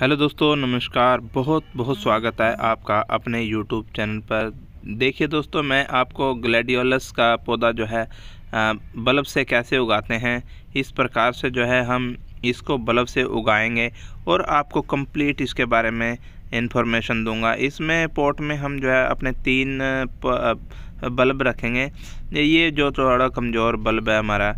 hello दोस्तों नमस्कार बहुत बहुत स्वागत है आपका अपने यूट्यूब चैनल पर देखिए दोस्तों मैं आपको ग्लेडियोलस का पौधा जो है बल्ब से कैसे उगाते हैं इस प्रकार से जो है हम इसको बल्ब से उगाएंगे और आपको कंप्लीट इसके बारे में इन्फॉर्मेशन दूंगा इसमें पोर्ट में हम जो है अपने तीन बल्ब रखेंगे ये जो थोड़ा कमज़ोर बल्ब है हमारा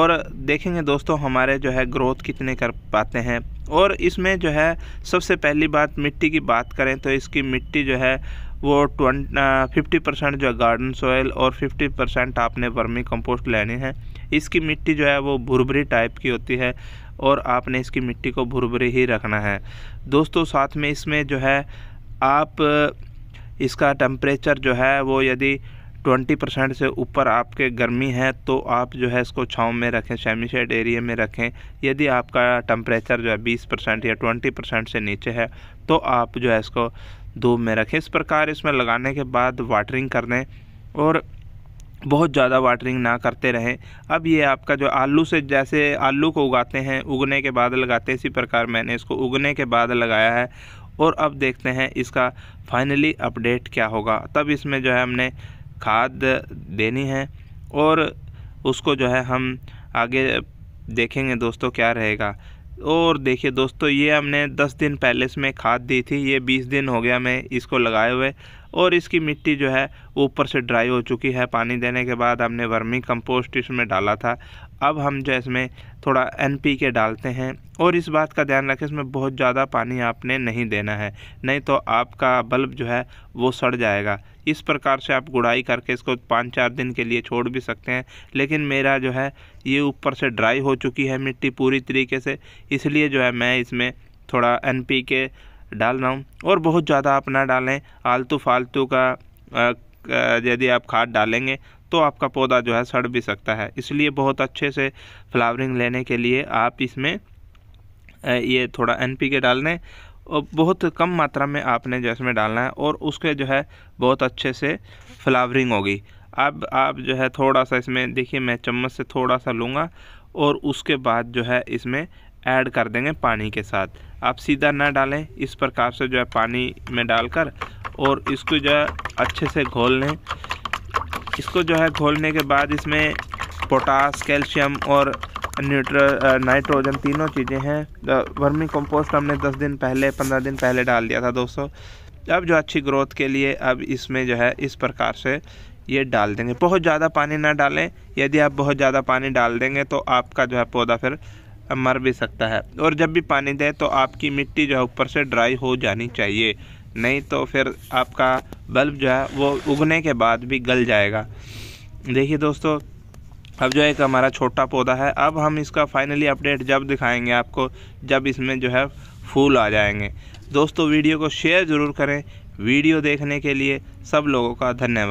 और देखेंगे दोस्तों हमारे जो है ग्रोथ कितने कर पाते हैं और इसमें जो है सबसे पहली बात मिट्टी की बात करें तो इसकी मिट्टी जो है वो ट्वेंट फिफ्टी परसेंट जो है गार्डन सोयल और फिफ्टी परसेंट आपने वर्मी कंपोस्ट लेने हैं इसकी मिट्टी जो है वो भुरभरी टाइप की होती है और आपने इसकी मिट्टी को भुरभरी ही रखना है दोस्तों साथ में इसमें जो है आप इसका टेम्परेचर जो है वो यदि ट्वेंटी परसेंट से ऊपर आपके गर्मी है तो आप जो है इसको छाँव में रखें सेमी शेड एरिया में रखें यदि आपका टम्परेचर जो है बीस परसेंट या ट्वेंटी परसेंट से नीचे है तो आप जो है इसको धूप में रखें इस प्रकार इसमें लगाने के बाद वाटरिंग कर दें और बहुत ज़्यादा वाटरिंग ना करते रहें अब ये आपका जो आलू से जैसे आलू को उगाते हैं उगने के बाद लगाते हैं इसी प्रकार मैंने इसको उगने के बाद लगाया है और अब देखते हैं इसका फाइनली अपडेट क्या होगा तब इसमें जो है हमने खाद देनी है और उसको जो है हम आगे देखेंगे दोस्तों क्या रहेगा और देखिए दोस्तों ये हमने 10 दिन पहले इसमें खाद दी थी ये 20 दिन हो गया मैं इसको लगाए हुए और इसकी मिट्टी जो है ऊपर से ड्राई हो चुकी है पानी देने के बाद हमने वर्मी कंपोस्ट इसमें डाला था अब हम जो इसमें थोड़ा एन पी के डालते हैं और इस बात का ध्यान रखें इसमें बहुत ज़्यादा पानी आपने नहीं देना है नहीं तो आपका बल्ब जो है वो सड़ जाएगा इस प्रकार से आप गुड़ाई करके इसको पाँच चार दिन के लिए छोड़ भी सकते हैं लेकिन मेरा जो है ये ऊपर से ड्राई हो चुकी है मिट्टी पूरी तरीके से इसलिए जो है मैं इसमें थोड़ा एन पी के डाल रहा हूँ और बहुत ज़्यादा आप ना डालें आलतू फालतू का यदि आप खाद डालेंगे तो आपका पौधा जो है सड़ भी सकता है इसलिए बहुत अच्छे से फ्लावरिंग लेने के लिए आप इसमें ये थोड़ा एन पी के डाल दें और बहुत कम मात्रा में आपने जो इसमें डालना है और उसके जो है बहुत अच्छे से फ्लावरिंग होगी अब आप जो है थोड़ा सा इसमें देखिए मैं चम्मच से थोड़ा सा लूँगा और उसके बाद जो है इसमें ऐड कर देंगे पानी के साथ आप सीधा ना डालें इस प्रकार से जो है पानी में डालकर और इसको जो है अच्छे से घोल लें इसको जो है घोलने के बाद इसमें पोटास कैल्शियम और न्यूट्र नाइट्रोजन तीनों चीज़ें हैं वर्मी कंपोस्ट हमने 10 दिन पहले 15 दिन पहले डाल दिया था दोस्तों अब जो अच्छी ग्रोथ के लिए अब इसमें जो है इस प्रकार से ये डाल देंगे बहुत ज़्यादा पानी ना डालें यदि आप बहुत ज़्यादा पानी डाल देंगे तो आपका जो है पौधा फिर मर भी सकता है और जब भी पानी दें तो आपकी मिट्टी जो है ऊपर से ड्राई हो जानी चाहिए नहीं तो फिर आपका बल्ब जो है वो उगने के बाद भी गल जाएगा देखिए दोस्तों अब जो एक हमारा छोटा पौधा है अब हम इसका फाइनली अपडेट जब दिखाएंगे आपको जब इसमें जो है फूल आ जाएंगे दोस्तों वीडियो को शेयर ज़रूर करें वीडियो देखने के लिए सब लोगों का धन्यवाद